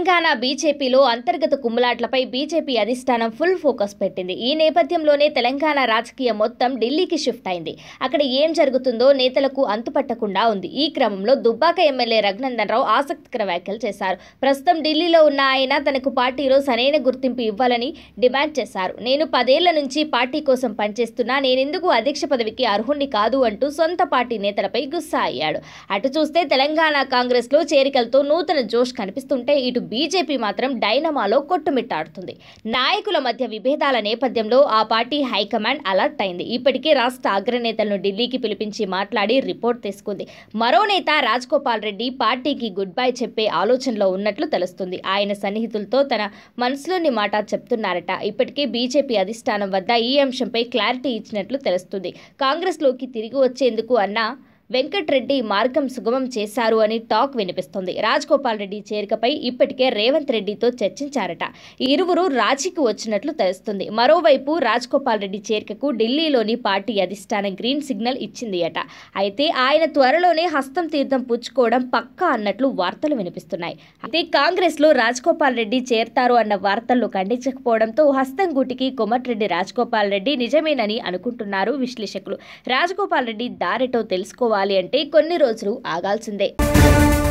తెలంగాణ బీజేపీలో అంతర్గత కుమ్ములాట్లపై బీజేపీ అధిష్టానం ఫుల్ ఫోకస్ పెట్టింది ఈ నేపథ్యంలోనే తెలంగాణ రాజకీయం మొత్తం ఢిల్లీకి షిఫ్ట్ అయింది అక్కడ ఏం జరుగుతుందో నేతలకు అంతుపట్టకుండా ఉంది ఈ క్రమంలో దుబ్బాక ఎమ్మెల్యే రఘునందన్ రావు ఆసక్తికర వ్యాఖ్యలు చేశారు ప్రస్తుతం ఢిల్లీలో ఉన్న ఆయన తనకు పార్టీలో సరైన గుర్తింపు ఇవ్వాలని డిమాండ్ చేశారు నేను పదేళ్ల నుంచి పార్టీ కోసం పనిచేస్తున్నా నేనెందుకు అధ్యక్ష పదవికి అర్హుణ్ణి కాదు అంటూ సొంత పార్టీ నేతలపై గుస్సా అయ్యాడు అటు చూస్తే తెలంగాణ కాంగ్రెస్లో చేరికలతో నూతన జోష్ కనిపిస్తుంటే ఇటు బీజేపీ మాత్రం డైనమాలో కొట్టుమిట్టాడుతుంది నాయకుల మధ్య విభేదాల నేపథ్యంలో ఆ పార్టీ హైకమాండ్ అలర్ట్ అయింది ఇప్పటికే రాష్ట్ర అగ్రనేతలను ఢిల్లీకి పిలిపించి మాట్లాడి రిపోర్ట్ తీసుకుంది మరో నేత రాజ్గోపాల్ రెడ్డి పార్టీకి గుడ్ బై చెప్పే ఆలోచనలో ఉన్నట్లు తెలుస్తుంది ఆయన సన్నిహితులతో తన మనసులోని మాట చెప్తున్నారట ఇప్పటికే బీజేపీ అధిష్టానం వద్ద ఈ అంశంపై క్లారిటీ ఇచ్చినట్లు తెలుస్తుంది కాంగ్రెస్లోకి తిరిగి వచ్చేందుకు అన్నా వెంకట్రెడ్డి మార్గం సుగమం చేశారు అని టాక్ వినిపిస్తోంది రాజగోపాల్ రెడ్డి చేరికపై ఇప్పటికే రేవంత్ రెడ్డితో చర్చించారట ఇరువురు రాజీకి వచ్చినట్లు తెలుస్తుంది మరోవైపు రాజగోపాల్ రెడ్డి చేరికకు ఢిల్లీలోని పార్టీ అధిష్టానం గ్రీన్ సిగ్నల్ ఇచ్చింది అట అయితే ఆయన త్వరలోనే హస్తం తీర్థం పుచ్చుకోవడం పక్కా అన్నట్లు వార్తలు వినిపిస్తున్నాయి అయితే కాంగ్రెస్లో రాజగోపాల్ రెడ్డి చేరతారు అన్న వార్తలు ఖండించకపోవడంతో హస్తంగూటికి కొమటిరెడ్డి రాజగోపాల్ రెడ్డి నిజమేనని అనుకుంటున్నారు విశ్లేషకులు రాజగోపాల్ రెడ్డి దారిటో తెలుసుకోవాలి తీసుకోవాలి అంటే కొన్ని రోజులు ఆగాల్సిందే